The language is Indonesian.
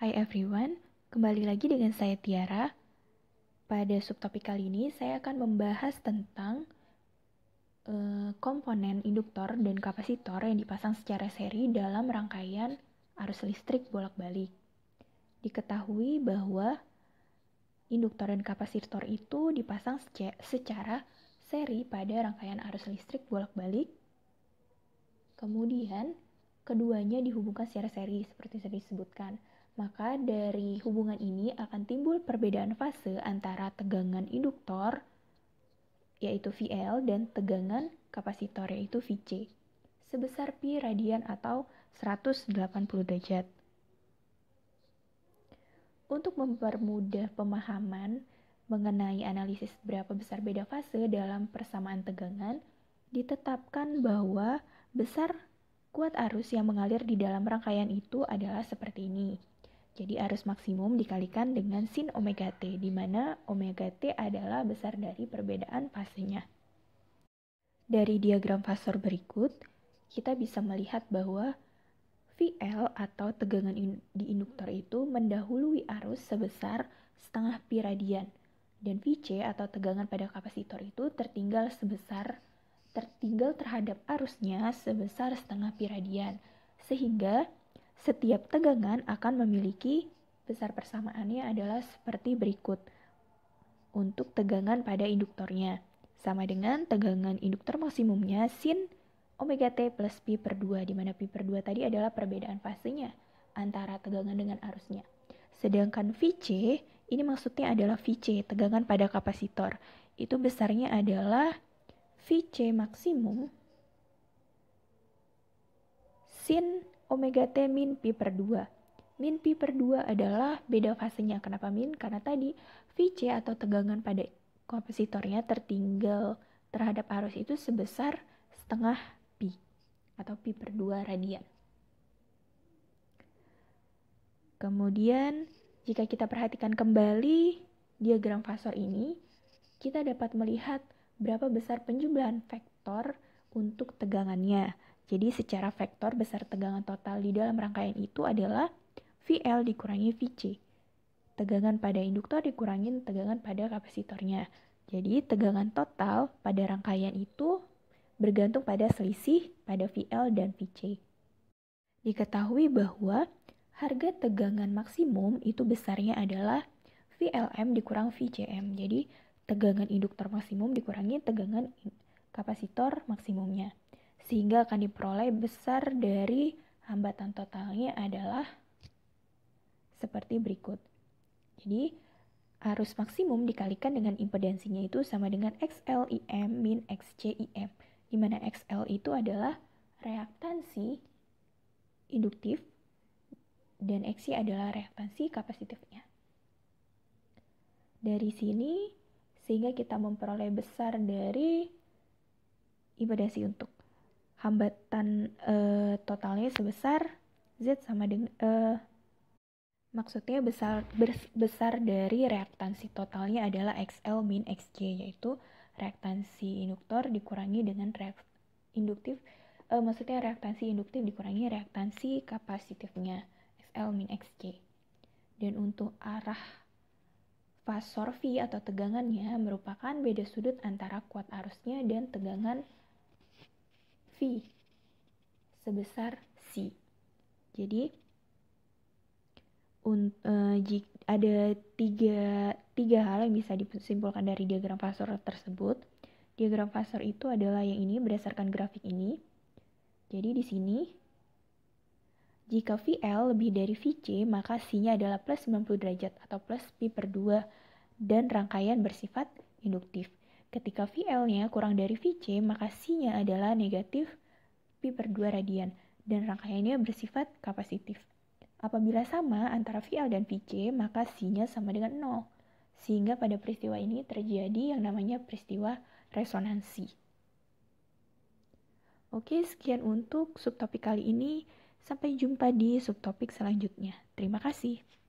Hai everyone, kembali lagi dengan saya Tiara. Pada subtopik kali ini saya akan membahas tentang uh, komponen induktor dan kapasitor yang dipasang secara seri dalam rangkaian arus listrik bolak-balik. Diketahui bahwa induktor dan kapasitor itu dipasang secara seri pada rangkaian arus listrik bolak-balik. Kemudian, keduanya dihubungkan secara seri seperti saya disebutkan. Maka dari hubungan ini akan timbul perbedaan fase antara tegangan induktor yaitu VL dan tegangan kapasitor yaitu VC sebesar pi radian atau 180 derajat. Untuk mempermudah pemahaman mengenai analisis berapa besar beda fase dalam persamaan tegangan, ditetapkan bahwa besar kuat arus yang mengalir di dalam rangkaian itu adalah seperti ini. Jadi arus maksimum dikalikan dengan sin omega t, di mana omega t adalah besar dari perbedaan fasenya. Dari diagram fasor berikut, kita bisa melihat bahwa VL atau tegangan in di induktor itu mendahului arus sebesar setengah pi radian, dan VC atau tegangan pada kapasitor itu tertinggal sebesar tertinggal terhadap arusnya sebesar setengah pi radian, sehingga setiap tegangan akan memiliki besar persamaannya adalah seperti berikut. Untuk tegangan pada induktornya, sama dengan tegangan induktor maksimumnya sin omega t plus pi per 2, dimana mana pi per 2 tadi adalah perbedaan fasenya antara tegangan dengan arusnya. Sedangkan VC, ini maksudnya adalah VC, tegangan pada kapasitor. Itu besarnya adalah VC maksimum sin omega T min pi per 2. Min pi per 2 adalah beda fasenya. Kenapa min? Karena tadi VC atau tegangan pada kapasitornya tertinggal terhadap arus itu sebesar setengah pi atau pi per 2 radian. Kemudian, jika kita perhatikan kembali diagram fasor ini, kita dapat melihat berapa besar penjumlahan vektor untuk tegangannya. Jadi secara vektor besar tegangan total di dalam rangkaian itu adalah VL dikurangi VC. Tegangan pada induktor dikurangi tegangan pada kapasitornya. Jadi tegangan total pada rangkaian itu bergantung pada selisih pada VL dan VC. Diketahui bahwa harga tegangan maksimum itu besarnya adalah VLM dikurang VCM. Jadi tegangan induktor maksimum dikurangi tegangan kapasitor maksimumnya sehingga akan diperoleh besar dari hambatan totalnya adalah seperti berikut. Jadi, arus maksimum dikalikan dengan impedansinya itu sama dengan XLIM min XCIM, di mana XL itu adalah reaktansi induktif dan XC adalah reaktansi kapasitifnya. Dari sini, sehingga kita memperoleh besar dari impedansi untuk hambatan uh, totalnya sebesar Z sama dengan uh, eh, maksudnya besar besar dari reaktansi totalnya adalah XL min XJ yaitu reaktansi induktor dikurangi dengan reak induktif uh, maksudnya reaktansi induktif dikurangi reaktansi kapasitifnya XL min XJ. Dan untuk arah faz V atau tegangannya merupakan beda sudut antara kuat arusnya dan tegangan V sebesar C. Jadi un, e, eh, jik, ada tiga, tiga hal yang bisa disimpulkan dari diagram fasor tersebut. Diagram fasor itu adalah yang ini berdasarkan grafik ini. Jadi di sini jika VL lebih dari VC, maka C-nya adalah plus 90 derajat atau plus pi per 2 dan rangkaian bersifat induktif. Ketika VL-nya kurang dari VC, maka C-nya adalah negatif pi per 2 radian, dan rangkaiannya bersifat kapasitif. Apabila sama antara VL dan VC, maka C-nya sama dengan 0. Sehingga pada peristiwa ini terjadi yang namanya peristiwa resonansi. Oke, sekian untuk subtopik kali ini. Sampai jumpa di subtopik selanjutnya. Terima kasih.